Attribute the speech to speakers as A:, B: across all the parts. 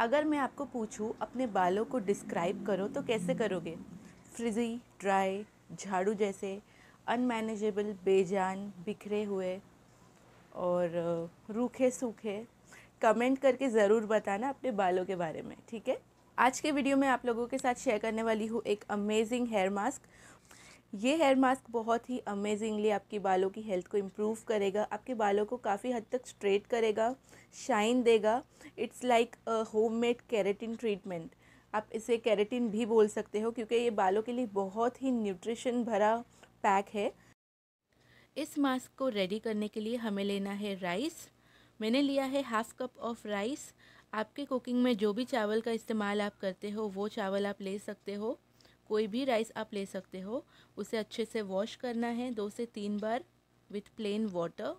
A: अगर मैं आपको पूछूँ अपने बालों को डिस्क्राइब करो तो कैसे करोगे फ्रिजी ड्राई झाड़ू जैसे अनमैनेजेबल बेजान बिखरे हुए और रूखे सूखे कमेंट करके ज़रूर बताना अपने बालों के बारे में ठीक है आज के वीडियो में आप लोगों के साथ शेयर करने वाली हूँ एक अमेजिंग हेयर मास्क ये हेयर मास्क बहुत ही अमेजिंगली आपके बालों की हेल्थ को इम्प्रूव करेगा आपके बालों को काफ़ी हद तक स्ट्रेट करेगा शाइन देगा it's like home made keratin treatment आप इसे कैरेटिन भी बोल सकते हो क्योंकि ये बालों के लिए बहुत ही न्यूट्रिशन भरा पैक है इस मास्क को रेडी करने के लिए हमें लेना है राइस मैंने लिया है हाफ़ कप ऑफ राइस आपके कुकिंग में जो भी चावल का इस्तेमाल आप करते हो वो चावल आप ले सकते हो कोई भी राइस आप ले सकते हो उसे अच्छे से वॉश करना है दो से तीन बार विथ प्लेन वाटर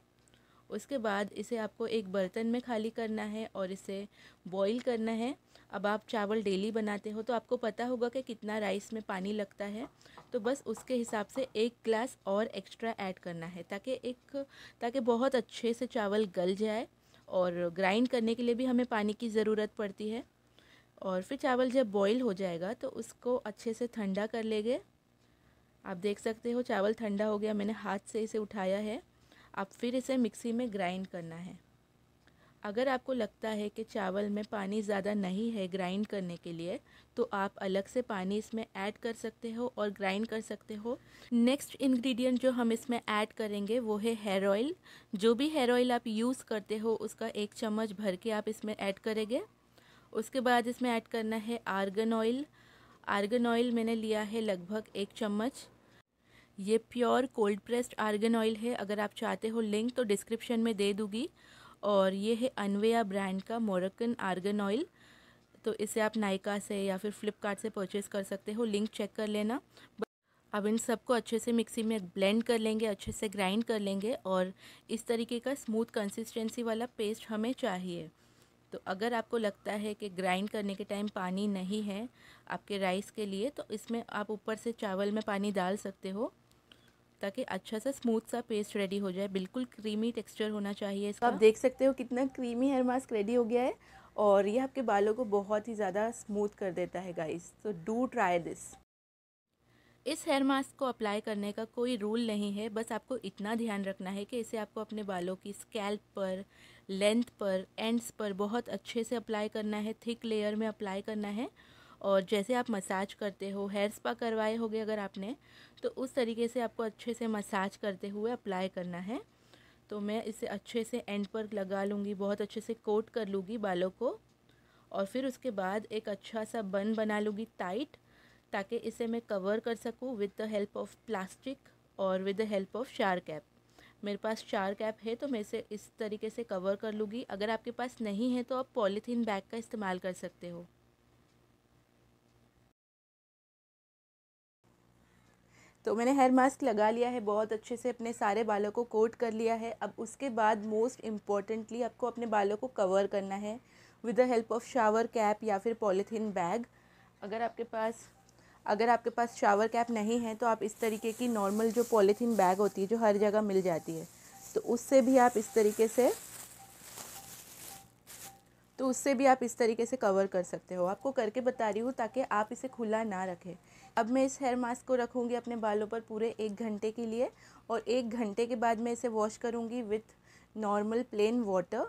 A: उसके बाद इसे आपको एक बर्तन में खाली करना है और इसे बॉईल करना है अब आप चावल डेली बनाते हो तो आपको पता होगा कि कितना राइस में पानी लगता है तो बस उसके हिसाब से एक ग्लास और एक्स्ट्रा ऐड करना है ताकि एक ताकि बहुत अच्छे से चावल गल जाए और ग्राइंड करने के लिए भी हमें पानी की ज़रूरत पड़ती है और फिर चावल जब बॉईल हो जाएगा तो उसको अच्छे से ठंडा कर लेंगे आप देख सकते हो चावल ठंडा हो गया मैंने हाथ से इसे उठाया है अब फिर इसे मिक्सी में ग्राइंड करना है अगर आपको लगता है कि चावल में पानी ज़्यादा नहीं है ग्राइंड करने के लिए तो आप अलग से पानी इसमें ऐड कर सकते हो और ग्राइंड कर सकते हो नेक्स्ट इंग्रेडिएंट जो हम इसमें ऐड करेंगे वो है हेयर ऑयल जो भी हेयर ऑयल आप यूज़ करते हो उसका एक चम्मच भर के आप इसमें ऐड करेंगे उसके बाद इसमें ऐड करना है आर्गन ऑयल आर्गन ऑयल मैंने लिया है लगभग एक चम्मच ये pure cold pressed argan oil है अगर आप चाहते हो लिंक तो डिस्क्रिप्शन में दे दूँगी और ये है अनवेया ब्रांड का मोरक्कन आर्गन ऑयल तो इसे आप नायका से या फिर फ्लिपकार्ट से परचेज़ कर सकते हो लिंक चेक कर लेना अब इन सबको अच्छे से मिक्सी में ब्लेंड कर लेंगे अच्छे से ग्राइंड कर लेंगे और इस तरीके का स्मूथ कंसिस्टेंसी वाला पेस्ट हमें चाहिए तो अगर आपको लगता है कि ग्राइंड करने के टाइम पानी नहीं है आपके राइस के लिए तो इसमें आप ऊपर से चावल में पानी डाल सकते हो ताकि अच्छा सा स्मूथ सा पेस्ट रेडी हो जाए बिल्कुल क्रीमी टेक्सचर होना चाहिए इसका आप देख सकते हो कितना क्रीमी हेयर मास्क रेडी हो गया है और ये आपके बालों को बहुत ही ज़्यादा स्मूथ कर देता है गाइस तो डू ट्राई दिस इस हेयर मास्क को अप्लाई करने का कोई रूल नहीं है बस आपको इतना ध्यान रखना है कि इसे आपको अपने बालों की स्कैल्प पर लेंथ पर एंड्स पर बहुत अच्छे से अप्लाई करना है थिक लेयर में अप्लाई करना है और जैसे आप मसाज करते हो हेयर स्पा करवाए होगे अगर आपने तो उस तरीके से आपको अच्छे से मसाज करते हुए अप्लाई करना है तो मैं इसे अच्छे से एंड पर लगा लूँगी बहुत अच्छे से कोट कर लूँगी बालों को और फिर उसके बाद एक अच्छा सा बन बना लूँगी टाइट ताकि इसे मैं कवर कर सकूँ with the help of plastic और with the help of shower cap मेरे पास चार कैप है तो मैं इसे इस तरीके से कवर कर लूँगी अगर आपके पास नहीं है तो आप पॉलीथीन बैग का इस्तेमाल कर सकते हो तो मैंने हेयर मास्क लगा लिया है बहुत अच्छे से अपने सारे बालों को कोट कर लिया है अब उसके बाद मोस्ट इम्पॉर्टेंटली आपको अपने बालों को कवर करना है with the help of shower cap या फिर पॉलीथीन बैग अगर आपके पास अगर आपके पास शावर कैप नहीं है तो आप इस तरीके की नॉर्मल जो पॉलीथीन बैग होती है जो हर जगह मिल जाती है तो उससे भी आप इस तरीके से तो उससे भी आप इस तरीके से कवर कर सकते हो आपको करके बता रही हूँ ताकि आप इसे खुला ना रखें अब मैं इस हेयर मास्क को रखूँगी अपने बालों पर पूरे एक घंटे के लिए और एक घंटे के बाद मैं इसे वॉश करूँगी विथ नॉर्मल प्लेन वाटर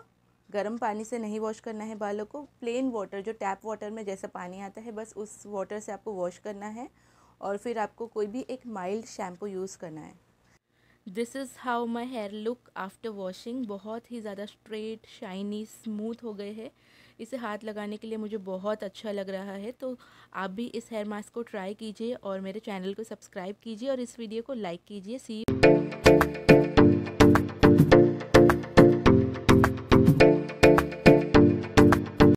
A: गर्म पानी से नहीं वॉश करना है बालों को प्लेन वाटर जो टैप वाटर में जैसा पानी आता है बस उस वाटर से आपको वॉश करना है और फिर आपको कोई भी एक माइल्ड शैम्पू यूज़ करना है this is how my hair look after washing बहुत ही ज़्यादा स्ट्रेट शाइनी स्मूथ हो गए हैं इसे हाथ लगाने के लिए मुझे बहुत अच्छा लग रहा है तो आप भी इस हेयर मास्क को ट्राई कीजिए और मेरे चैनल को सब्सक्राइब कीजिए और इस वीडियो को लाइक कीजिए सी